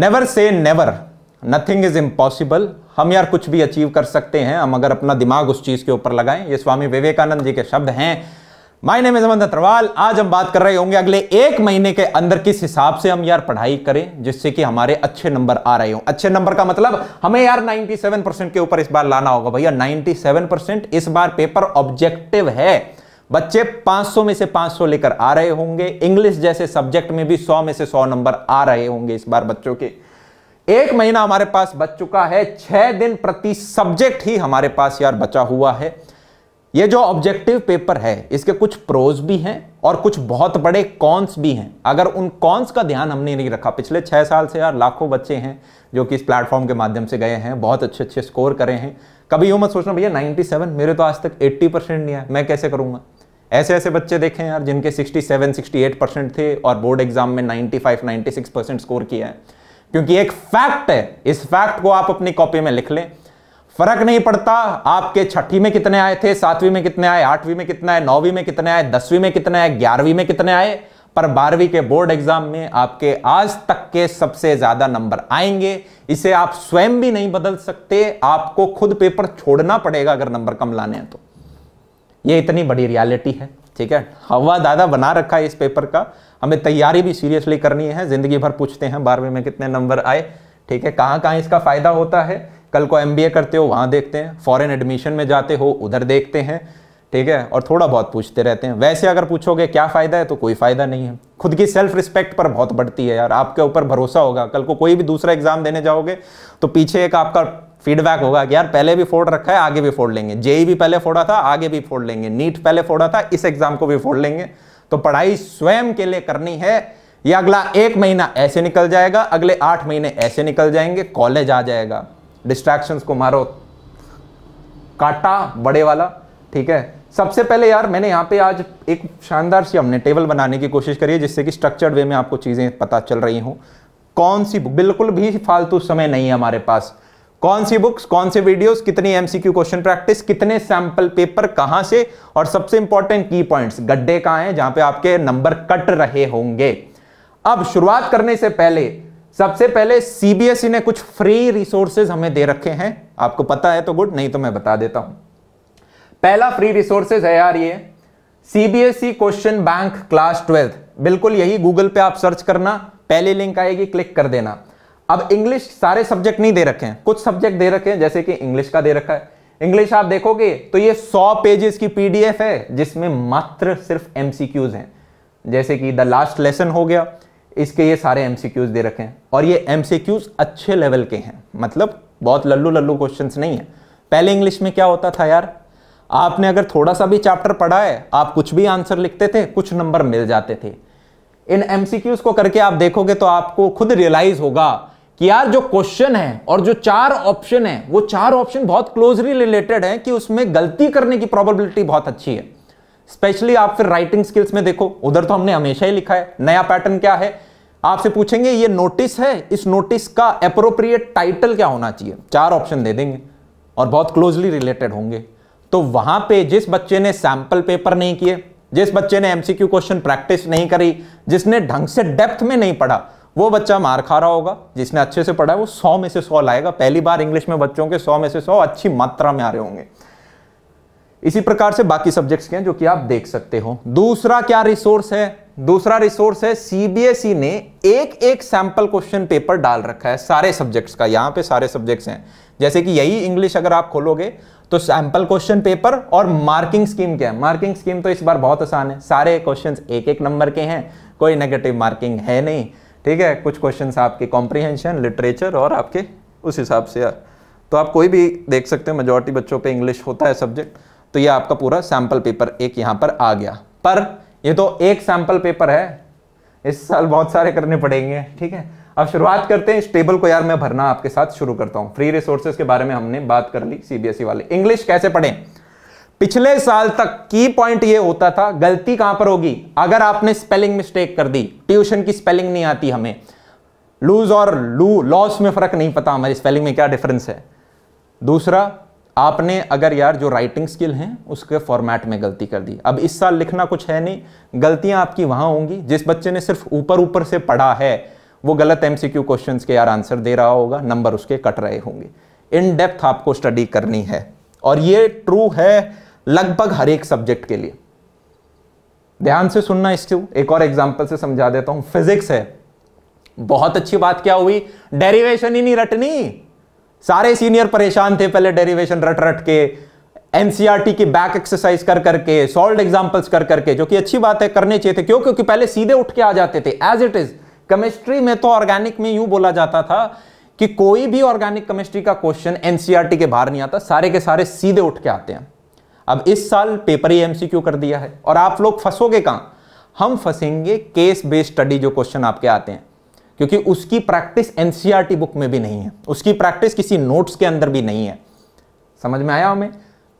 never say never nothing is impossible हम यार कुछ भी अचीव कर सकते हैं हम अगर अपना दिमाग उस चीज के ऊपर लगाएं ये स्वामी विवेकानंद जी के शब्द हैं माय नेम इज अमन आज हम बात कर रहे होंगे अगले एक महीने के अंदर किस हिसाब से हम यार पढ़ाई करें जिससे कि हमारे अच्छे नंबर आ रहे हो अच्छे नंबर का मतलब हमें यार 97 परसेंट के ऊपर इस बार लाना होगा भैया 97 परसेंट इस बार पेपर ऑब्जेक्टिव है बच्चे 500 में से 500 लेकर आ रहे होंगे इंग्लिश जैसे सब्जेक्ट में भी 100 में से 100 नंबर आ रहे होंगे इस बार बच्चों के एक महीना हमारे पास बच चुका है छह दिन प्रति सब्जेक्ट ही हमारे पास यार बचा हुआ है ये जो ऑब्जेक्टिव पेपर है इसके कुछ प्रोज भी हैं और कुछ बहुत बड़े कॉन्स भी हैं अगर उन कॉन्स का ध्यान हमने नहीं रखा पिछले छह साल से यार लाखों बच्चे हैं जो कि इस प्लेटफॉर्म के माध्यम से गए हैं बहुत अच्छे अच्छे स्कोर करे हैं कभी यूँ मत सोचना भैया 97 मेरे तो आज तक 80 परसेंट नहीं आया मैं कैसे करूंगा ऐसे ऐसे बच्चे देखे यार जिनके 67, 68 परसेंट थे और बोर्ड एग्जाम में 95, 96 परसेंट स्कोर किया है क्योंकि एक फैक्ट है इस फैक्ट को आप अपनी कॉपी में लिख लें फर्क नहीं पड़ता आपके छठी में कितने आए थे सातवीं में कितने आए आठवीं में कितने आए नौवीं में कितने आए दसवीं में कितने आए ग्यारहवीं में कितने आए पर बारहवीं के बोर्ड एग्जाम में आपके आज तक के सबसे ज्यादा नंबर आएंगे इसे आप स्वयं भी नहीं बदल सकते आपको खुद पेपर छोड़ना पड़ेगा अगर नंबर कम लाने हैं तो ये इतनी बड़ी रियलिटी है ठीक है हवा दादा बना रखा है इस पेपर का हमें तैयारी भी सीरियसली करनी है ज़िंदगी भर पूछते हैं बारहवीं में कितने नंबर आए ठीक है कहाँ कहाँ इसका फ़ायदा होता है कल को एम करते हो वहाँ देखते हैं फॉरन एडमिशन में जाते हो उधर देखते हैं ठीक है और थोड़ा बहुत पूछते रहते हैं वैसे अगर पूछोगे क्या फ़ायदा है तो कोई फ़ायदा नहीं है खुद की सेल्फ रिस्पेक्ट पर बहुत बढ़ती है यार आपके ऊपर भरोसा होगा कल को कोई भी दूसरा एग्ज़ाम देने जाओगे तो पीछे एक आपका फीडबैक होगा कि यार पहले भी फोड़ रखा है आगे भी फोड़ लेंगे जेई भी पहले फोड़ा था आगे भी फोड़ लेंगे नीट पहले फोड़ा था इस एग्जाम को भी फोड़ लेंगे तो पढ़ाई स्वयं के लिए करनी है या अगला एक महीना ऐसे निकल जाएगा अगले आठ महीने ऐसे निकल जाएंगे कॉलेज आ जाएगा डिस्ट्रैक्शन को मारो काटा बड़े वाला ठीक है सबसे पहले यार मैंने यहाँ पे आज एक शानदार सी हमने टेबल बनाने की कोशिश करी है जिससे कि स्ट्रक्चर्ड वे में आपको चीज़ें पता चल रही हूं कौन सी बिल्कुल भी फालतू समय नहीं है हमारे पास कौन सी बुक्स कौन से वीडियोस कितनी एमसीक्यू क्वेश्चन प्रैक्टिस कितने सैंपल पेपर कहां से और सबसे इंपॉर्टेंट की पॉइंट्स गड्ढे कहां हैं जहां पे आपके नंबर कट रहे होंगे अब शुरुआत करने से पहले सबसे पहले सीबीएसई e ने कुछ फ्री रिसोर्सेज हमें दे रखे हैं आपको पता है तो गुड नहीं तो मैं बता देता हूं पहला फ्री रिसोर्सेज है यार ये CBSE question bank class twelfth बिल्कुल यही गूगल पे आप सर्च करना पहले लिंक आएगी क्लिक कर देना अब इंग्लिश सारे सब्जेक्ट नहीं दे रखे हैं कुछ सब्जेक्ट दे रखे हैं जैसे कि इंग्लिश का दे रखा है इंग्लिश आप देखोगे तो ये 100 पेजेस की पीडीएफ है जिसमें मात्र सिर्फ एमसीक्यूज हैं जैसे कि द लास्ट लेसन हो गया इसके ये सारे एमसीक्यूज दे रखे हैं और ये एमसीक्यूज अच्छे लेवल के हैं मतलब बहुत लल्लू लल्लू क्वेश्चन नहीं है पहले इंग्लिश में क्या होता था यार आपने अगर थोड़ा सा भी चैप्टर पढ़ा है आप कुछ भी आंसर लिखते थे कुछ नंबर मिल जाते थे इन एमसीक्यूज को करके आप देखोगे तो आपको खुद रियलाइज होगा कि यार जो क्वेश्चन है और जो चार ऑप्शन है वो चार ऑप्शन बहुत क्लोजली रिलेटेड है कि उसमें गलती करने की प्रोबेबिलिटी बहुत अच्छी है स्पेशली आप फिर राइटिंग स्किल्स में देखो उधर तो हमने हमेशा ही लिखा है नया पैटर्न क्या है आपसे पूछेंगे ये नोटिस है इस नोटिस का अप्रोप्रिएट टाइटल क्या होना चाहिए चार ऑप्शन दे देंगे और बहुत क्लोजली रिलेटेड होंगे तो वहां पे जिस बच्चे ने सैंपल पेपर नहीं किए जिस बच्चे ने एमसीक्यू क्वेश्चन प्रैक्टिस नहीं करी जिसने ढंग से डेप्थ में नहीं पढ़ा वो बच्चा मार खा रहा होगा जिसने अच्छे से पढ़ा है वो सौ में से सौ लाएगा पहली बार इंग्लिश में बच्चों के सौ में से सौ अच्छी मात्रा में आ रहे होंगे इसी प्रकार से बाकी सब्जेक्ट्स के हैं जो कि आप देख सकते हो दूसरा क्या रिसोर्स है दूसरा रिसोर्स है सीबीएसई e ने एक एक सैंपल क्वेश्चन पेपर डाल रखा है सारे सब्जेक्ट्स का यहां पे सारे सब्जेक्ट्स हैं जैसे कि यही इंग्लिश अगर आप खोलोगे तो सैंपल क्वेश्चन पेपर और मार्किंग स्कीम क्या है मार्किंग स्कीम तो इस बार बहुत आसान है सारे क्वेश्चन एक एक नंबर के हैं कोई नेगेटिव मार्किंग है नहीं ठीक है कुछ क्वेश्चंस आपके कॉम्प्रिहेंशन लिटरेचर और आपके उस हिसाब से यार तो आप कोई भी देख सकते हो मेजोरिटी बच्चों पे इंग्लिश होता है सब्जेक्ट तो ये आपका पूरा सैम्पल पेपर एक यहाँ पर आ गया पर ये तो एक सैम्पल पेपर है इस साल बहुत सारे करने पड़ेंगे ठीक है अब शुरुआत करते हैं इस टेबल को यार मैं भरना आपके साथ शुरू करता हूँ फ्री रिसोर्सेज के बारे में हमने बात कर ली सीबीएसई e वाले इंग्लिश कैसे पढ़ें पिछले साल तक की पॉइंट ये होता था गलती कहां पर होगी अगर आपने स्पेलिंग मिस्टेक कर दी ट्यूशन की स्पेलिंग नहीं आती हमें लूज और लू लॉस में फर्क नहीं पता हमारी स्पेलिंग में क्या डिफरेंस है दूसरा आपने अगर यार जो राइटिंग स्किल हैं उसके फॉर्मेट में गलती कर दी अब इस साल लिखना कुछ है नहीं गलतियां आपकी वहां होंगी जिस बच्चे ने सिर्फ ऊपर ऊपर से पढ़ा है वो गलत एमसीक्यू क्वेश्चंस के यार आंसर दे रहा होगा नंबर उसके कट रहे होंगे इन डेप्थ आपको स्टडी करनी है और ये ट्रू है लगभग हर एक सब्जेक्ट के लिए ध्यान से सुनना इसको एक और एग्जाम्पल से समझा देता हूं फिजिक्स है बहुत अच्छी बात क्या हुई डेरिवेशन ही नहीं रटनी सारे सीनियर परेशान थे पहले डेरिवेशन रट रट के एनसीआरटी e की बैक एक्सरसाइज कर करके सॉल्व एग्जाम्पल्स कर करके जो कि अच्छी बात है करने चाहिए थे क्यों क्योंकि पहले सीधे उठ के आ जाते थे एज इट इज केमिस्ट्री में तो ऑर्गेनिक में यूं बोला जाता था कि कोई भी ऑर्गेनिक केमिस्ट्री का क्वेश्चन एनसीआरटी e के बाहर नहीं आता सारे के सारे सीधे उठ के आते हैं अब इस साल पेपर ही एमसीक्यू कर दिया है और आप लोग फंसोगे कहां हम फंसेंगे केस बेस्ड स्टडी जो क्वेश्चन आपके आते हैं क्योंकि उसकी प्रैक्टिस एनसीआरटी बुक में भी नहीं है उसकी प्रैक्टिस किसी नोट्स के अंदर भी नहीं है समझ में आया हमें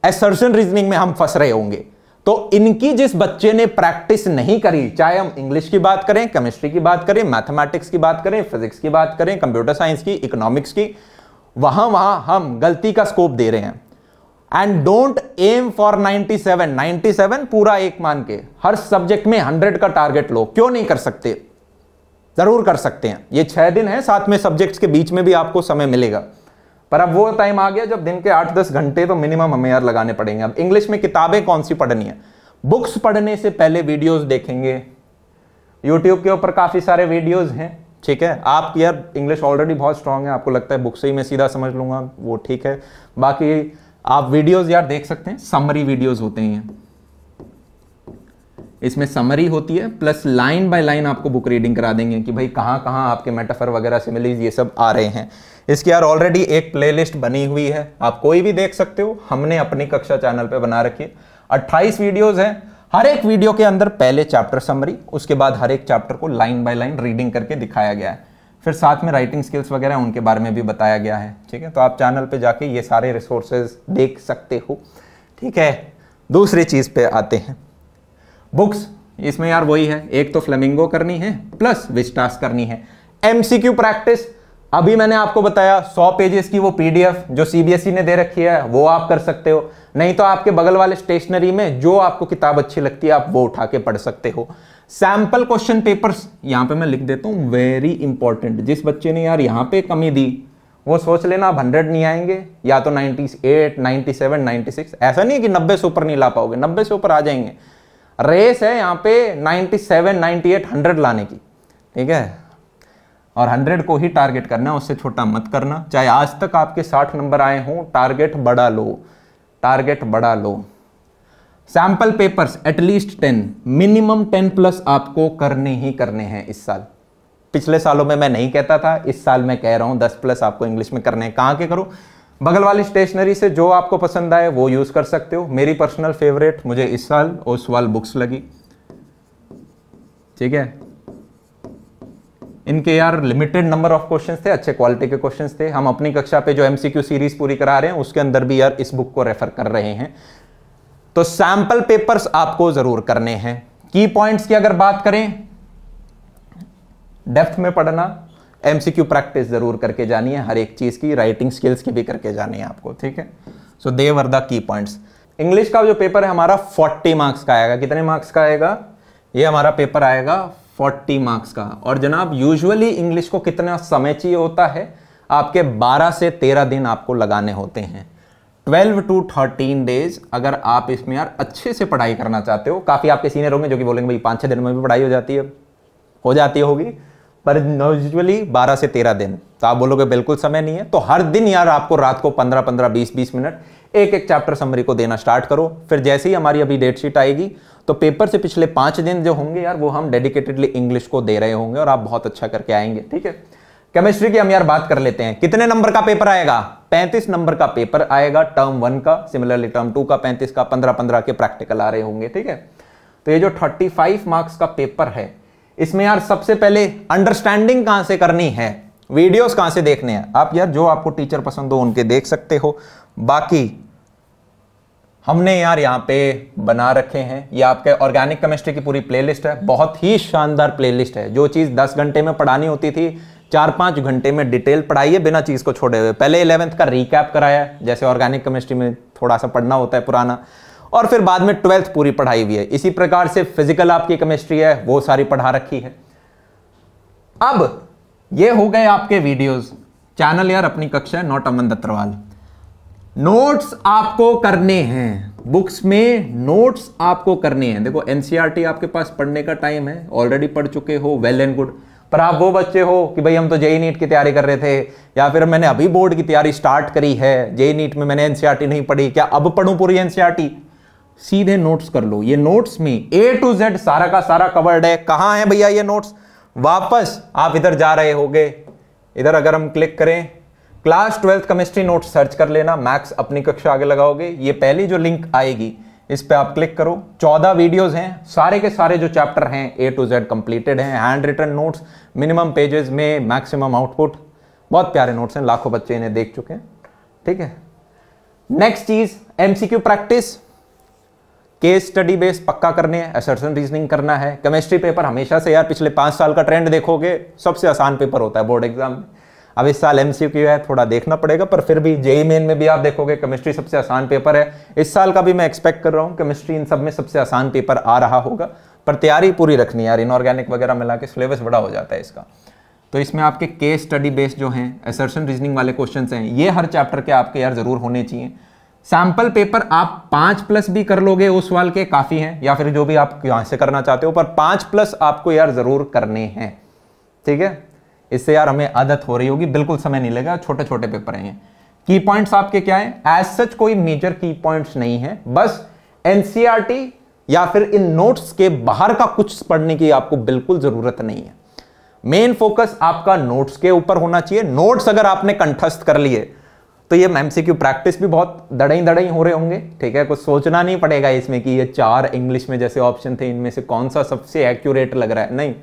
एसर्जन रीजनिंग में हम फंस रहे होंगे तो इनकी जिस बच्चे ने प्रैक्टिस नहीं करी चाहे हम इंग्लिश की बात करें केमिस्ट्री की बात करें मैथमेटिक्स की बात करें फिजिक्स की बात करें कंप्यूटर साइंस की इकोनॉमिक्स की वहां वहां हम गलती का स्कोप दे रहे हैं एंड डोंट एम फॉर 97 97 पूरा एक मान के हर सब्जेक्ट में 100 का टारगेट लो क्यों नहीं कर सकते जरूर कर सकते हैं ये छह दिन है साथ में सब्जेक्ट्स के बीच में भी आपको समय मिलेगा पर अब वो टाइम आ गया जब दिन के आठ दस घंटे तो मिनिमम हमें यार लगाने पड़ेंगे अब इंग्लिश में किताबें कौन सी पढ़नी है बुक्स पढ़ने से पहले वीडियोज देखेंगे यूट्यूब के ऊपर काफ़ी सारे वीडियोज हैं ठीक है आप यार इंग्लिश ऑलरेडी बहुत स्ट्रांग है आपको लगता है बुक से ही मैं सीधा समझ लूंगा वो ठीक है बाकी आप वीडियोस यार देख सकते हैं समरी वीडियोस होते हैं इसमें समरी होती है प्लस लाइन बाय लाइन आपको बुक रीडिंग करा देंगे कि भाई कहां कहां आपके मेटाफर वगैरह सिमिलीज ये सब आ रहे हैं इसकी यार ऑलरेडी एक प्लेलिस्ट बनी हुई है आप कोई भी देख सकते हो हमने अपनी कक्षा चैनल पर बना रखी है अट्ठाईस वीडियोज हैं हर एक वीडियो के अंदर पहले चैप्टर समरी उसके बाद हर एक चैप्टर को लाइन बाय लाइन रीडिंग करके दिखाया गया है फिर साथ में राइटिंग स्किल्स वगैरह उनके बारे में भी बताया गया है ठीक है तो आप चैनल पे जाके ये सारे रिसोर्सेज देख सकते हो ठीक है दूसरी चीज़ पे आते हैं बुक्स इसमें यार वही है एक तो फ्लेमिंगो करनी है प्लस विस्टास करनी है एमसीक्यू प्रैक्टिस अभी मैंने आपको बताया सौ पेजेस की वो पीडीएफ जो सीबीएसई e ने दे रखी है वो आप कर सकते हो नहीं तो आपके बगल वाले स्टेशनरी में जो आपको किताब अच्छी लगती है आप वो उठा के पढ़ सकते हो सैंपल क्वेश्चन पेपर्स यहां पे मैं लिख देता हूँ वेरी इंपॉर्टेंट जिस बच्चे ने यार यहां पे कमी दी वो सोच लेना आप हंड्रेड नहीं आएंगे या तो ninety eight ninety seven ninety six ऐसा नहीं है कि नब्बे से ऊपर नहीं ला पाओगे नब्बे से ऊपर आ जाएंगे रेस है यहां पे ninety seven ninety eight hundred लाने की ठीक है और हंड्रेड को ही टारगेट करना उससे छोटा मत करना चाहे आज तक आपके साठ नंबर आए हों टारगेट बड़ा लो टारगेट बड़ा लो sample papers at least ten minimum ten plus आपको करने ही करने हैं इस साल पिछले सालों में मैं नहीं कहता था इस साल मैं कह रहा हूं दस प्लस आपको इंग्लिश में करने हैं के करो बगल वाली स्टेशनरी से जो आपको पसंद आए वो यूज़ कर सकते हो मेरी पर्सनल फेवरेट मुझे इस साल ओसवाल बुक्स लगी ठीक है इनके यार लिमिटेड नंबर ऑफ क्वेश्चन थे अच्छे क्वालिटी के क्वेश्चन थे हम अपनी कक्षा पे जो एमसीक्यू सीरीज पूरी करा रहे हैं उसके अंदर भी यार इस बुक को रेफर कर रहे हैं तो सैंपल पेपर्स आपको जरूर करने हैं की पॉइंट्स की अगर बात करें डेप्थ में पढ़ना एमसीक्यू प्रैक्टिस जरूर करके जानी है हर एक चीज की राइटिंग स्किल्स की भी करके जानी है आपको ठीक है so they are the key points English का जो पेपर है हमारा 40 मार्क्स का आएगा कितने मार्क्स का आएगा ये हमारा पेपर आएगा 40 मार्क्स का और जनाब यूजुअली इंग्लिश को कितना समय चाहिए होता है आपके 12 से 13 दिन आपको लगाने होते हैं ट्वेल्व टू थर्टीन डेज अगर आप इसमें यार अच्छे से पढ़ाई करना चाहते हो काफ़ी आपके सीनियर होंगे जो कि बोलेंगे भाई पाँच छः दिन में भी पढ़ाई हो जाती है हो जाती होगी पर यूजली बारह से तेरह दिन तो आप बोलोगे बिल्कुल समय नहीं है तो हर दिन यार आपको रात को पंद्रह पंद्रह बीस बीस मिनट एक एक चैप्टर समरी को देना स्टार्ट करो फिर जैसे ही हमारी अभी डेटशीट आएगी तो पेपर से पिछले पाँच दिन जो होंगे यार वो हम डेडिकेटेडली इंग्लिश को दे रहे होंगे और आप बहुत अच्छा करके आएंगे ठीक है केमिस्ट्री की हम यार बात कर लेते हैं कितने नंबर का पेपर आएगा 35 नंबर का पेपर आएगा टर्म वन का सिमिलरली टर्म टू का 35 का 15 15 के प्रैक्टिकल आ रहे होंगे ठीक है तो ये जो 35 मार्क्स का पेपर है इसमें यार सबसे पहले अंडरस्टैंडिंग कहां से करनी है वीडियोस कहां से देखने हैं आप यार जो आपको टीचर पसंद हो उनके देख सकते हो बाकी हमने यार यहाँ पे बना रखे हैं ये आपके ऑर्गेनिक केमिस्ट्री की पूरी प्लेलिस्ट है बहुत ही शानदार प्लेलिस्ट है जो चीज़ 10 घंटे में पढ़ानी होती थी चार पांच घंटे में डिटेल पढ़ाई है बिना चीज़ को छोड़े हुए पहले इलेवेंथ का रिकैप कराया जैसे ऑर्गेनिक केमिस्ट्री में थोड़ा सा पढ़ना होता है पुराना और फिर बाद में ट्वेल्थ पूरी पढ़ाई हुई है इसी प्रकार से फिजिकल आपकी केमिस्ट्री है वो सारी पढ़ा रखी है अब ये हो गए आपके वीडियोस चैनल यार अपनी कक्षा नोट अमन दत्तरवाल नोट्स आपको करने हैं बुक्स में नोट्स आपको करने हैं देखो एनसीआरटी e आपके पास पढ़ने का टाइम है ऑलरेडी पढ़ चुके हो वेल एंड गुड पर आप वो बच्चे हो कि भाई हम तो जेई नीट की तैयारी कर रहे थे या फिर मैंने अभी बोर्ड की तैयारी स्टार्ट करी है जेई नीट में मैंने एनसीईआरटी e नहीं पढ़ी क्या अब पढ़ू पूरी एनसीईआरटी e सीधे नोट्स कर लो ये नोट्स में ए टू जेड सारा का सारा कवर्ड है कहां है भैया ये नोट्स वापस आप इधर जा रहे हो इधर अगर हम क्लिक करें class twelfth chemistry notes search कर लेना मैक्स अपनी कक्षा आगे लगाओगे ये पहली जो लिंक आएगी इस पर आप क्लिक करो चौदह वीडियोज़ हैं सारे के सारे जो चैप्टर हैं ए टू जेड कंप्लीटेड हैं handwritten notes minimum pages में मैक्सिमम आउटपुट बहुत प्यारे नोट्स हैं लाखों बच्चे इन्हें देख चुके हैं ठीक है नेक्स्ट चीज MCQ practice case study base पक्का करने है असर्सन रीजनिंग करना है केमिस्ट्री पेपर हमेशा से यार पिछले पांच साल का ट्रेंड देखोगे सबसे आसान पेपर होता है बोर्ड एग्जाम में अब इस साल एमसीक्यू है थोड़ा देखना पड़ेगा पर फिर भी जेई मेन में भी आप देखोगे केमिस्ट्री सबसे आसान पेपर है इस साल का भी मैं एक्सपेक्ट कर रहा हूँ केमिस्ट्री इन सब में सबसे आसान पेपर आ रहा होगा पर तैयारी पूरी रखनी यार इनऑर्गेनिक वगैरह मिला के सिलेबस बड़ा हो जाता है इसका तो इसमें आपके केस स्टडी बेस्ड जो हैं एसर्शन रीजनिंग वाले क्वेश्चन हैं ये हर चैप्टर के आपके यार ज़रूर होने चाहिए सैम्पल पेपर आप पांच प्लस भी कर लोगे उस वाल के काफ़ी हैं या फिर जो भी आप यहाँ से करना चाहते हो पर पांच प्लस आपको यार ज़रूर करने हैं ठीक है इससे यार हमें आदत हो रही होगी बिल्कुल समय नहीं लगेगा छोटे छोटे पेपर हैं की पॉइंट्स आपके क्या हैं एज सच कोई मेजर की पॉइंट्स नहीं है बस एनसीआरटी e या फिर इन नोट्स के बाहर का कुछ पढ़ने की आपको बिल्कुल जरूरत नहीं है मेन फोकस आपका नोट्स के ऊपर होना चाहिए नोट्स अगर आपने कंठस्थ कर लिए तो ये एमसीक्यू प्रैक्टिस भी बहुत दड़ई दड़ई हो रहे होंगे ठीक है कुछ सोचना नहीं पड़ेगा इसमें कि ये चार इंग्लिश में जैसे ऑप्शन थे इनमें से कौन सा सबसे एक्यूरेट लग रहा है नहीं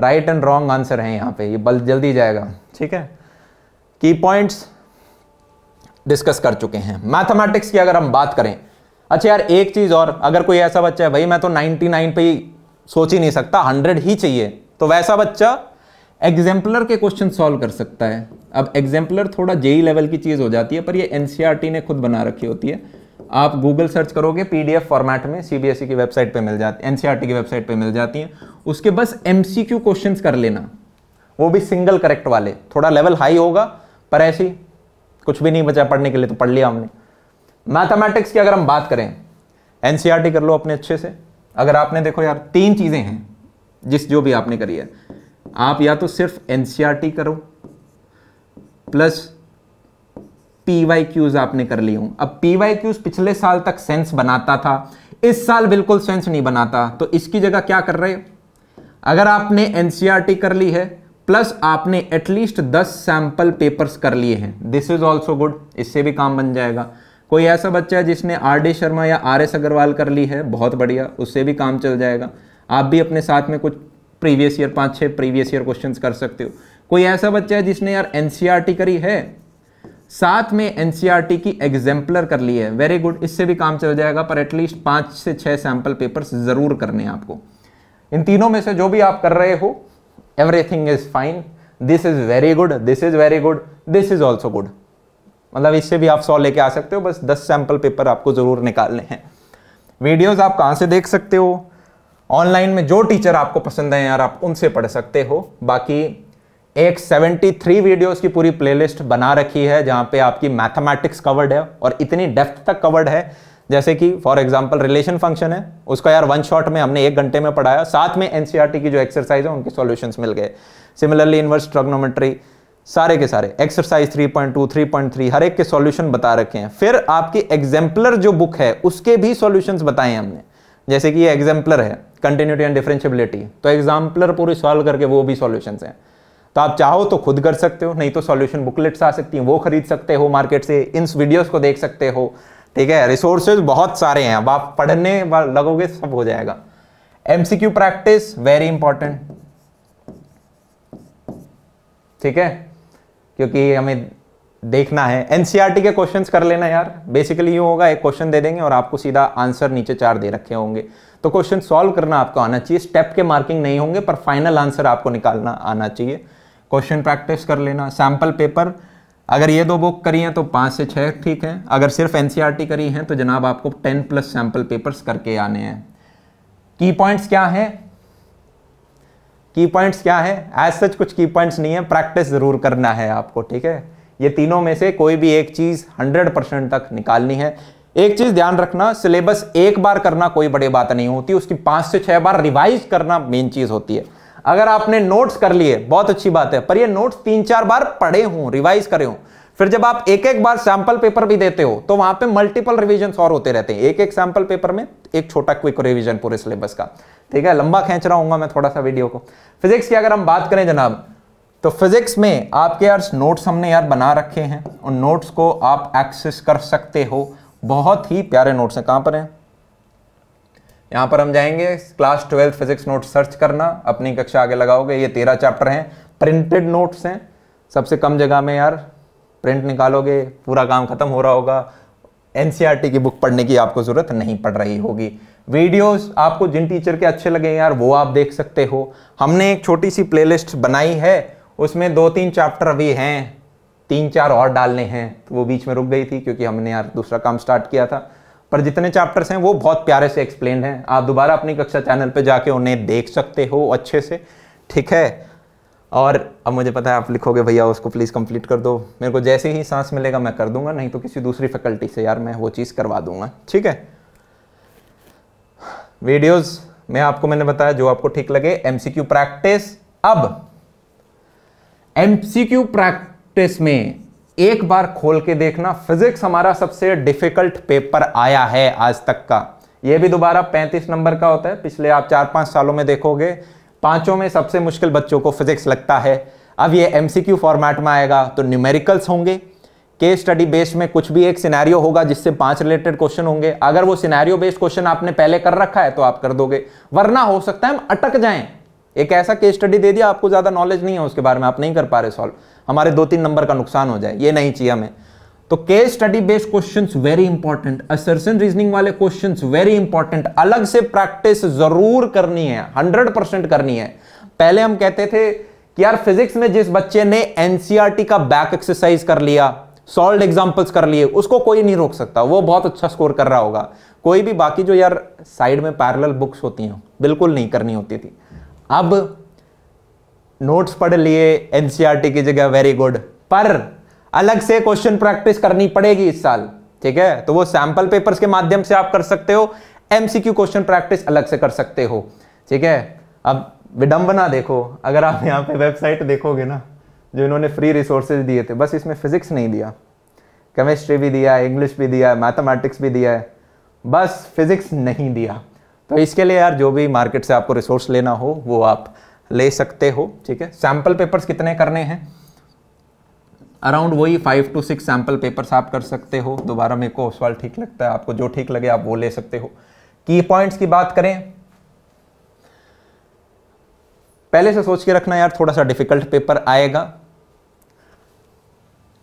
राइट एंड रॉन्ग आंसर है यहां पे ये बल जल्दी जाएगा ठीक है की पॉइंट्स डिस्कस कर चुके हैं मैथमेटिक्स की अगर हम बात करें अच्छा यार एक चीज़ और अगर कोई ऐसा बच्चा है भाई मैं तो 99 पे ही सोच ही नहीं सकता 100 ही चाहिए तो वैसा बच्चा एग्जाम्पलर के क्वेश्चन सॉल्व कर सकता है अब एग्जाम्पलर थोड़ा जेई लेवल e की चीज़ हो जाती है पर ये एनसीआरटी e ने खुद बना रखी होती है आप गूगल सर्च करोगे पीडीएफ फॉर्मेट में सीबीएसई e की वेबसाइट पे मिल जाती है एनसीईआरटी e की वेबसाइट पे मिल जाती हैं उसके बस एमसीक्यू क्वेश्चंस कर लेना वो भी सिंगल करेक्ट वाले थोड़ा लेवल हाई होगा पर ऐसी कुछ भी नहीं बचा पढ़ने के लिए तो पढ़ लिया हमने मैथमेटिक्स की अगर हम बात करें एनसीईआरटी e कर लो अपने अच्छे से अगर आपने देखो यार तीन चीज़ें हैं जिस जो भी आपने करी है आप या तो सिर्फ एनसीआरटी करो प्लस पी क्यूज आपने कर लिए हूं अब पी क्यूज पिछले साल तक सेंस बनाता था इस साल बिल्कुल सेंस नहीं बनाता तो इसकी जगह क्या कर रहे हो अगर आपने एनसीईआरटी e कर ली है प्लस आपने एटलीस्ट 10 सैंपल पेपर्स कर लिए हैं दिस इज ऑल्सो गुड इससे भी काम बन जाएगा कोई ऐसा बच्चा है जिसने आर डी शर्मा या आर एस अग्रवाल कर ली है बहुत बढ़िया उससे भी काम चल जाएगा आप भी अपने साथ में कुछ प्रीवियस ईयर पाँच छः प्रीवियस ईयर क्वेश्चन कर सकते हो कोई ऐसा बच्चा है जिसने यार एन e करी है साथ में एनसीईआरटी e की एग्जाम्पलर कर ली है वेरी गुड इससे भी काम चल जाएगा पर एटलीस्ट पांच से छह सैंपल पेपर्स ज़रूर करने हैं आपको इन तीनों में से जो भी आप कर रहे हो everything is fine this is very good this is very good this is also good मतलब इससे भी आप सौ लेके आ सकते हो बस दस सैंपल पेपर आपको ज़रूर निकालने हैं वीडियोज़ आप कहां से देख सकते हो ऑनलाइन में जो टीचर आपको पसंद है यार आप उनसे पढ़ सकते हो बाकी एक 73 वीडियोस की पूरी प्लेलिस्ट बना रखी है जहां पे आपकी मैथमेटिक्स कवर्ड है और इतनी डेप्थ तक कवर्ड है जैसे कि फॉर एग्जाम्पल रिलेशन फंक्शन है उसका यार वन शॉट में हमने एक घंटे में पढ़ाया साथ में एनसीईआरटी e की जो एक्सरसाइज है उनके सोल्यूशन मिल गए सिमिलरली इनवर्स ट्रग्नोमेट्री सारे के सारे एक्सरसाइज 3.2, 3.3 हर एक के सॉल्यूशन बता रखे हैं फिर आपकी एग्जाम्पलर जो बुक है उसके भी सोल्यूशन बताए हैं हमने जैसे कि ये एग्जाम्पलर है कंटिन्यूटी एंड डिफरेंशियबिलिटी तो एग्जाम्पलर पूरी सॉल्व करके वो भी सोल्यूशन है तो आप चाहो तो खुद कर सकते हो नहीं तो सॉल्यूशन बुकलेट्स आ सकती हैं वो खरीद सकते हो मार्केट से इन वीडियोस को देख सकते हो ठीक है रिसोर्सेज बहुत सारे हैं अब आप पढ़ने लगोगे सब हो जाएगा एमसीक्यू प्रैक्टिस वेरी इंपॉर्टेंट ठीक है क्योंकि हमें देखना है एनसीआरटी e के क्वेश्चन कर लेना यार बेसिकली यू होगा एक क्वेश्चन दे देंगे और आपको सीधा आंसर नीचे चार दे रखे होंगे तो क्वेश्चन सॉल्व करना आपको आना चाहिए स्टेप के मार्किंग नहीं होंगे पर फाइनल आंसर आपको निकालना आना चाहिए क्वेश्चन प्रैक्टिस कर लेना सैम्पल पेपर अगर ये दो बुक करी हैं तो पाँच से छः ठीक हैं अगर सिर्फ एन करी हैं तो जनाब आपको टेन प्लस सैम्पल पेपर्स करके आने हैं की पॉइंट्स क्या है की पॉइंट्स क्या है एज सच कुछ की पॉइंट्स नहीं है प्रैक्टिस ज़रूर करना है आपको ठीक है ये तीनों में से कोई भी एक चीज़ हंड्रेड परसेंट तक निकालनी है एक चीज़ ध्यान रखना सिलेबस एक बार करना कोई बड़ी बात नहीं होती उसकी पाँच से छह बार रिवाइज करना मेन चीज़ होती है अगर आपने नोट्स कर लिए बहुत अच्छी बात है पर ये नोट्स तीन चार बार पढ़े हूं रिवाइज करे हूं फिर जब आप एक एक बार सैंपल पेपर भी देते हो तो वहां पे मल्टीपल रिविजन और होते रहते हैं एक एक सैंपल पेपर में एक छोटा क्विक रिविजन पूरे सिलेबस का ठीक है लंबा खेच रहा हूँ मैं थोड़ा सा वीडियो को फिजिक्स की अगर हम बात करें जनाब तो फिजिक्स में आपके यार नोट्स हमने यार बना रखे हैं उन नोट्स को आप एक्सेस कर सकते हो बहुत ही प्यारे नोट्स हैं कहाँ पर हैं यहाँ पर हम जाएंगे class twelfth physics note search करना अपनी कक्षा आगे लगाओगे ये तेरह चैप्टर हैं प्रिंटेड नोट्स हैं सबसे कम जगह में यार प्रिंट निकालोगे पूरा काम खत्म हो रहा होगा एन e की बुक पढ़ने की आपको ज़रूरत नहीं पड़ रही होगी वीडियोस आपको जिन टीचर के अच्छे लगे यार वो आप देख सकते हो हमने एक छोटी सी प्लेलिस्ट बनाई है उसमें दो तीन चैप्टर अभी हैं तीन चार और डालने हैं तो वो बीच में रुक गई थी क्योंकि हमने यार दूसरा काम स्टार्ट किया था पर जितने चैप्टर्स हैं वो बहुत प्यारे से एक्सप्लेन हैं आप दोबारा अपनी कक्षा चैनल पे जाके उन्हें देख सकते हो अच्छे से ठीक है और अब मुझे पता है आप लिखोगे भैया उसको प्लीज़ कंप्लीट कर दो मेरे को जैसे ही सांस मिलेगा मैं कर दूंगा नहीं तो किसी दूसरी फैकल्टी से यार मैं वो चीज़ करवा दूंगा ठीक है वीडियोस में आपको मैंने बताया जो आपको ठीक लगे एम प्रैक्टिस अब एम प्रैक्टिस में एक बार खोल के देखना फिजिक्स हमारा सबसे डिफिकल्ट पेपर आया है आज तक का ये भी दोबारा 35 नंबर का होता है पिछले आप चार पांच सालों में देखोगे पांचों में सबसे मुश्किल बच्चों को फिजिक्स लगता है अब ये एम फॉर्मेट में आएगा तो न्यूमेरिकल्स होंगे केस स्टडी बेस्ड में कुछ भी एक सिनेरियो होगा जिससे पांच रिलेटेड क्वेश्चन होंगे अगर वो सिनेरियो बेस्ड क्वेश्चन आपने पहले कर रखा है तो आप कर दोगे वरना हो सकता है हम अटक जाएं एक ऐसा केस स्टडी दे दिया आपको ज़्यादा नॉलेज नहीं है उसके बारे में आप नहीं कर पा रहे सॉल्व हमारे दो तीन नंबर का नुकसान हो जाए ये नहीं चाहिए हमें तो case study based questions very important assertion reasoning वाले क्वेश्चंस वेरी इंपॉर्टेंट अलग से प्रैक्टिस जरूर करनी है हंड्रेड परसेंट करनी है पहले हम कहते थे कि यार फिजिक्स में जिस बच्चे ने एनसीईआरटी e का बैक एक्सरसाइज कर लिया सॉल्व एग्जांपल्स कर लिए उसको कोई नहीं रोक सकता वो बहुत अच्छा स्कोर कर रहा होगा कोई भी बाकी जो यार साइड में पैरल बुक्स होती हैं बिल्कुल नहीं करनी होती थी अब नोट्स पढ़ लिए एनसीईआरटी e की जगह वेरी गुड पर अलग से क्वेश्चन प्रैक्टिस करनी पड़ेगी इस साल ठीक है तो वो सैंपल पेपर्स के माध्यम से आप कर सकते हो एमसीक्यू क्वेश्चन प्रैक्टिस अलग से कर सकते हो ठीक है अब विडंबना देखो अगर आप यहाँ पे वेबसाइट देखोगे ना जो इन्होंने फ्री रिसोर्सेज दिए थे बस इसमें फिजिक्स नहीं दिया केमिस्ट्री भी दिया है इंग्लिश भी दिया है मैथमेटिक्स भी दिया है बस फिजिक्स नहीं दिया तो इसके लिए यार जो भी मार्केट से आपको रिसोर्स लेना हो वो आप ले सकते हो ठीक है सैंपल पेपर्स कितने करने हैं अराउंड वही five to six sample papers आप कर सकते हो दोबारा मेरे को सवाल ठीक लगता है आपको जो ठीक लगे आप वो ले सकते हो की पॉइंट्स की बात करें पहले से सोच के रखना यार थोड़ा सा डिफिकल्ट पेपर आएगा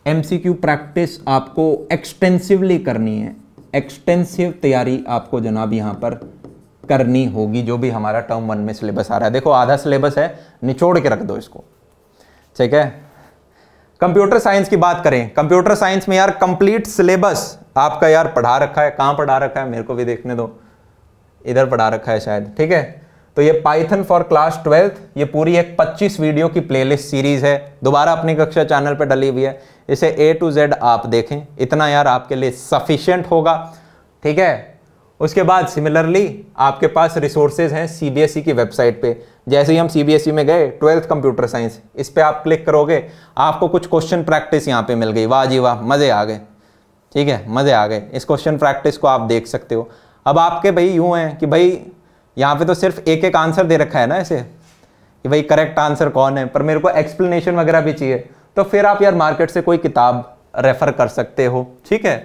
एमसीक्यू प्रैक्टिस आपको एक्सटेंसिवली करनी है एक्सटेंसिव तैयारी आपको जनाब यहां पर करनी होगी जो भी हमारा टर्म वन में सिलेबस आ रहा है देखो आधा सिलेबस है निचोड़ के रख दो इसको ठीक है कंप्यूटर साइंस की बात करें कंप्यूटर साइंस में यार कंप्लीट सिलेबस आपका यार पढ़ा रखा है कहाँ पढ़ा रखा है मेरे को भी देखने दो इधर पढ़ा रखा है शायद ठीक है तो ये पाइथन फॉर क्लास ट्वेल्थ ये पूरी एक 25 वीडियो की प्लेलिस्ट सीरीज है दोबारा अपनी कक्षा चैनल पर डली हुई है इसे ए टू जेड आप देखें इतना यार आपके लिए सफिशियंट होगा ठीक है उसके बाद सिमिलरली आपके पास रिसोर्सेज हैं सीबीएसई e की वेबसाइट पे जैसे ही हम सीबीएसई e में गए ट्वेल्थ कंप्यूटर साइंस इस पर आप क्लिक करोगे आपको कुछ क्वेश्चन प्रैक्टिस यहाँ पे मिल गई वाह जी वाह मज़े आ गए ठीक है मज़े आ गए इस क्वेश्चन प्रैक्टिस को आप देख सकते हो अब आपके भाई यूँ हैं कि भाई यहाँ पे तो सिर्फ एक एक आंसर दे रखा है ना ऐसे कि भाई करेक्ट आंसर कौन है पर मेरे को एक्सप्लेनेशन वगैरह भी चाहिए तो फिर आप यार मार्केट से कोई किताब रेफ़र कर सकते हो ठीक है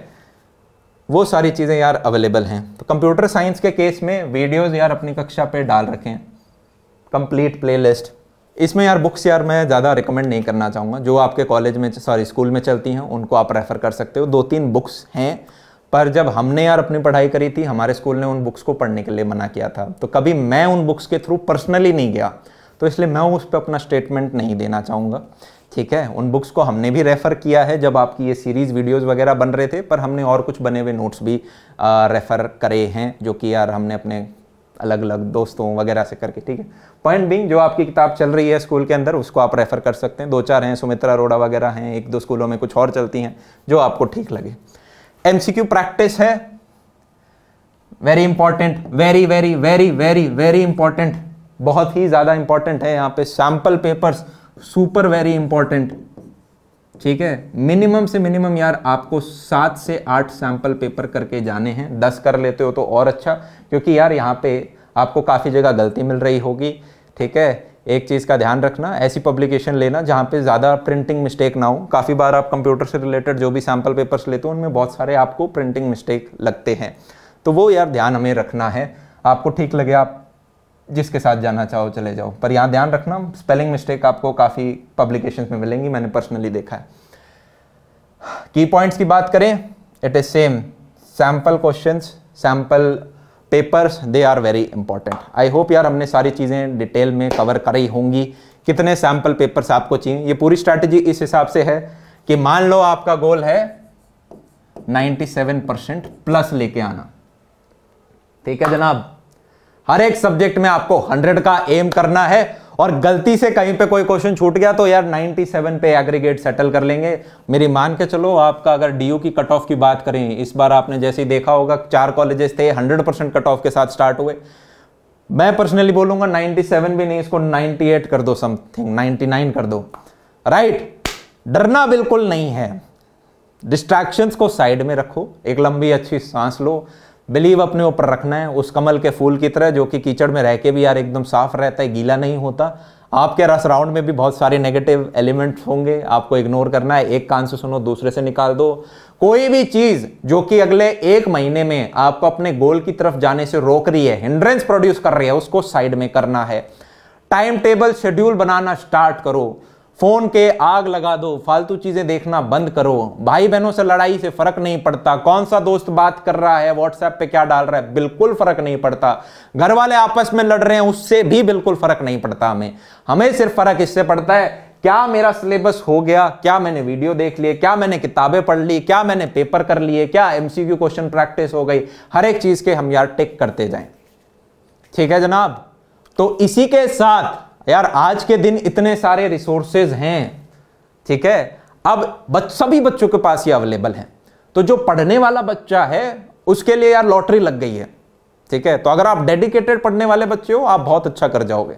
वो सारी चीज़ें यार अवेलेबल हैं तो कंप्यूटर साइंस के केस में वीडियोज़ यार अपनी कक्षा पे डाल रखें कंप्लीट प्लेलिस्ट इसमें यार बुक्स यार मैं ज़्यादा रिकमेंड नहीं करना चाहूँगा जो आपके कॉलेज में सॉरी स्कूल में चलती हैं उनको आप रेफ़र कर सकते हो दो तीन बुक्स हैं पर जब हमने यार अपनी पढ़ाई करी थी हमारे स्कूल ने उन बुक्स को पढ़ने के लिए मना किया था तो कभी मैं उन बुक्स के थ्रू पर्सनली नहीं गया तो इसलिए मैं उस पर अपना स्टेटमेंट नहीं देना चाहूँगा ठीक है उन बुक्स को हमने भी रेफ़र किया है जब आपकी ये सीरीज़ वीडियोस वगैरह बन रहे थे पर हमने और कुछ बने हुए नोट्स भी रेफ़र करे हैं जो कि यार हमने अपने अलग अलग दोस्तों वगैरह से करके ठीक है पॉइंट बिंग जो आपकी किताब चल रही है स्कूल के अंदर उसको आप रेफ़र कर सकते हैं दो चार हैं सुमित्रा अरोड़ा वगैरह हैं एक दो स्कूलों में कुछ और चलती हैं जो आपको ठीक लगे एम प्रैक्टिस है very important very very very very very important बहुत ही ज़्यादा इंपॉर्टेंट है यहाँ पे sample papers super very important ठीक है मिनिमम से मिनिमम यार आपको सात से आठ सैंपल पेपर करके जाने हैं दस कर लेते हो तो और अच्छा क्योंकि यार यहाँ पे आपको काफ़ी जगह गलती मिल रही होगी ठीक है एक चीज़ का ध्यान रखना ऐसी पब्लिकेशन लेना जहाँ पे ज़्यादा प्रिंटिंग मिस्टेक ना हो काफ़ी बार आप कंप्यूटर से रिलेटेड जो भी सैम्पल पेपर्स लेते हो उनमें बहुत सारे आपको प्रिंटिंग मिस्टेक लगते हैं तो वो यार ध्यान हमें रखना है आपको ठीक लगे आप जिसके साथ जाना चाहो चले जाओ पर यहाँ ध्यान रखना स्पेलिंग मिस्टेक आपको काफ़ी पब्लिकेशन में मिलेंगी मैंने पर्सनली देखा है की पॉइंट्स की बात करें it is same sample question sample papers they are very important I hope यार हमने सारी चीज़ें डिटेल में कवर करी होंगी कितने सैंपल पेपर्स आपको चाहिए ये पूरी स्ट्रैटेजी इस हिसाब से है कि मान लो आपका गोल है 97 परसेंट प्लस लेके आना ठीक है जनाब हर एक सब्जेक्ट में आपको हंड्रेड का एम करना है और गलती से कहीं पे कोई क्वेश्चन छूट गया तो यार 97 पे एग्रीगेट सेटल कर लेंगे मेरी मान के चलो आपका अगर डी की कट ऑफ की बात करें इस बार आपने जैसे ही देखा होगा चार कॉलेजेस थे 100 परसेंट कट ऑफ के साथ स्टार्ट हुए मैं पर्सनली बोलूंगा 97 भी नहीं इसको 98 कर दो समथिंग 99 कर दो राइट डरना बिल्कुल नहीं है डिस्ट्रैक्शंस को साइड में रखो एक लंबी अच्छी सांस लो बिलीव अपने ऊपर रखना है उस कमल के फूल की तरह जो कि कीचड़ में रह के भी यार एकदम साफ रहता है गीला नहीं होता आपके रस राउंड में भी बहुत सारे नेगेटिव एलिमेंट्स होंगे आपको इग्नोर करना है एक कान से सुनो दूसरे से निकाल दो कोई भी चीज जो कि अगले एक महीने में आपको अपने गोल की तरफ जाने से रोक रही है हिंड्रेंस प्रोड्यूस कर रही है उसको साइड में करना है टाइम टेबल शेड्यूल बनाना स्टार्ट करो फोन के आग लगा दो फालतू चीजें देखना बंद करो भाई बहनों से लड़ाई से फर्क नहीं पड़ता कौन सा दोस्त बात कर रहा है व्हाट्सएप पे क्या डाल रहा है बिल्कुल फर्क नहीं पड़ता घर वाले आपस में लड़ रहे हैं उससे भी बिल्कुल फर्क नहीं पड़ता हमें हमें सिर्फ फर्क इससे पड़ता है क्या मेरा सिलेबस हो गया क्या मैंने वीडियो देख लिए क्या मैंने किताबें पढ़ ली क्या मैंने पेपर कर लिए क्या एमसीक्यू क्वेश्चन प्रैक्टिस हो गई हर एक चीज के हम यार टेक करते जाए ठीक है जनाब तो इसी के साथ यार आज के दिन इतने सारे रिसोर्सेज हैं ठीक है अब बच, सभी बच्चों के पास ये अवेलेबल है तो जो पढ़ने वाला बच्चा है उसके लिए यार लॉटरी लग गई है ठीक है तो अगर आप डेडिकेटेड पढ़ने वाले बच्चे हो आप बहुत अच्छा कर जाओगे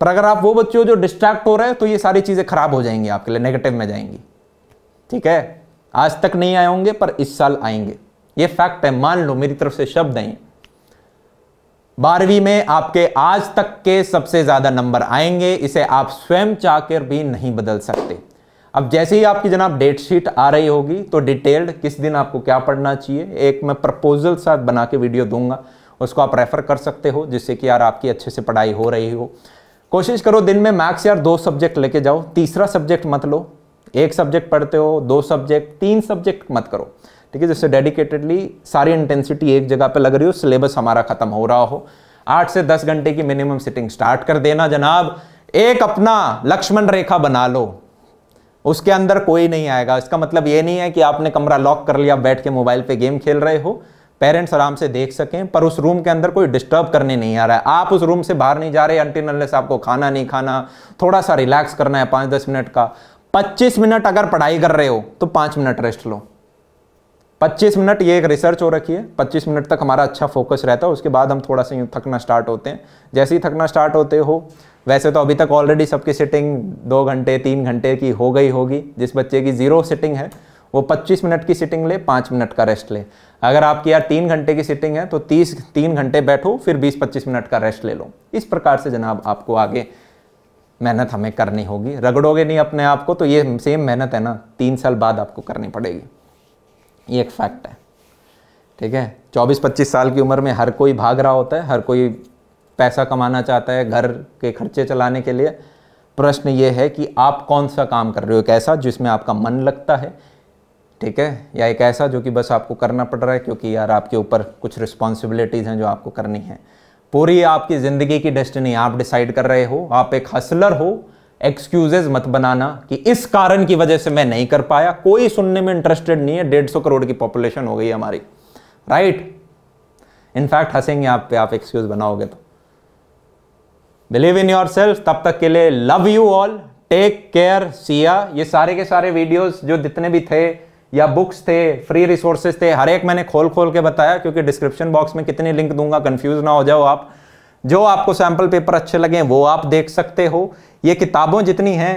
पर अगर आप वो बच्चे हो जो डिस्ट्रैक्ट हो रहे हैं तो ये सारी चीज़ें खराब हो जाएंगी आपके लिए नेगेटिव में जाएंगी ठीक है आज तक नहीं आए होंगे पर इस साल आएंगे ये फैक्ट है मान लो मेरी तरफ से शब्द हैं बारहवीं में आपके आज तक के सबसे ज़्यादा नंबर आएंगे इसे आप स्वयं चाहकर भी नहीं बदल सकते अब जैसे ही आपकी जनाब डेट शीट आ रही होगी तो डिटेल्ड किस दिन आपको क्या पढ़ना चाहिए एक मैं प्रपोजल साथ बना के वीडियो दूंगा उसको आप रेफर कर सकते हो जिससे कि यार आपकी अच्छे से पढ़ाई हो रही हो कोशिश करो दिन में मैक्स यार दो सब्जेक्ट लेके जाओ तीसरा सब्जेक्ट मत लो एक सब्जेक्ट पढ़ते हो दो सब्जेक्ट तीन सब्जेक्ट मत करो ठीक है जिससे डेडिकेटेडली सारी इंटेंसिटी एक जगह पर लग रही हो सिलेबस हमारा खत्म हो रहा हो आठ से दस घंटे की मिनिमम सिटिंग स्टार्ट कर देना जनाब एक अपना लक्ष्मण रेखा बना लो उसके अंदर कोई नहीं आएगा इसका मतलब ये नहीं है कि आपने कमरा लॉक कर लिया बैठ के मोबाइल पे गेम खेल रहे हो पेरेंट्स आराम से देख सकें पर उस रूम के अंदर कोई डिस्टर्ब करने नहीं आ रहा है आप उस रूम से बाहर नहीं जा रहे से आपको खाना नहीं खाना थोड़ा सा रिलैक्स करना है पाँच दस मिनट का पच्चीस मिनट अगर पढ़ाई कर रहे हो तो पाँच मिनट रेस्ट लो 25 मिनट ये एक रिसर्च हो रखी है 25 मिनट तक हमारा अच्छा फोकस रहता है उसके बाद हम थोड़ा सा यूँ थकना स्टार्ट होते हैं जैसे ही थकना स्टार्ट होते हो वैसे तो अभी तक ऑलरेडी सबकी सिटिंग दो घंटे तीन घंटे की हो गई होगी जिस बच्चे की ज़ीरो सिटिंग है वो 25 मिनट की सिटिंग ले पाँच मिनट का रेस्ट ले अगर आपकी यार तीन घंटे की सिटिंग है तो तीस तीन घंटे बैठो फिर बीस पच्चीस मिनट का रेस्ट ले लो इस प्रकार से जनाब आपको आगे मेहनत हमें करनी होगी रगड़ोगे नहीं अपने आप को तो ये सेम मेहनत है ना तीन साल बाद आपको करनी पड़ेगी ये एक फैक्ट है ठीक है 24-25 साल की उम्र में हर कोई भाग रहा होता है हर कोई पैसा कमाना चाहता है घर के खर्चे चलाने के लिए प्रश्न ये है कि आप कौन सा काम कर रहे हो एक ऐसा जिसमें आपका मन लगता है ठीक है या एक ऐसा जो कि बस आपको करना पड़ रहा है क्योंकि यार आपके ऊपर कुछ रिस्पॉन्सिबिलिटीज़ हैं जो आपको करनी है पूरी आपकी ज़िंदगी की डेस्टिनी आप डिसाइड कर रहे हो आप एक हसलर हो एक्सक्यूजेज मत बनाना कि इस कारण की वजह से मैं नहीं कर पाया कोई सुनने में इंटरेस्टेड नहीं है डेढ़ सौ करोड़ की पॉपुलेशन हो गई हमारी राइट इनफैक्ट हंसेंगे आप पे आप एक्सक्यूज बनाओगे तो बिलीव इन योर सेल्फ तब तक के लिए love you all take care see ya ये सारे के सारे वीडियोस जो जितने भी थे या बुक्स थे फ्री रिसोर्सेज थे हर एक मैंने खोल खोल के बताया क्योंकि डिस्क्रिप्शन बॉक्स में कितने लिंक दूंगा कंफ्यूज ना हो जाओ आप जो आपको सैम्पल पेपर अच्छे लगे वो आप देख सकते हो ये किताबों जितनी हैं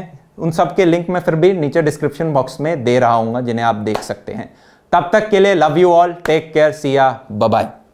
उन सब के लिंक मैं फिर भी नीचे डिस्क्रिप्शन बॉक्स में दे रहा हूँ जिन्हें आप देख सकते हैं तब तक के लिए love you all take care see ya bye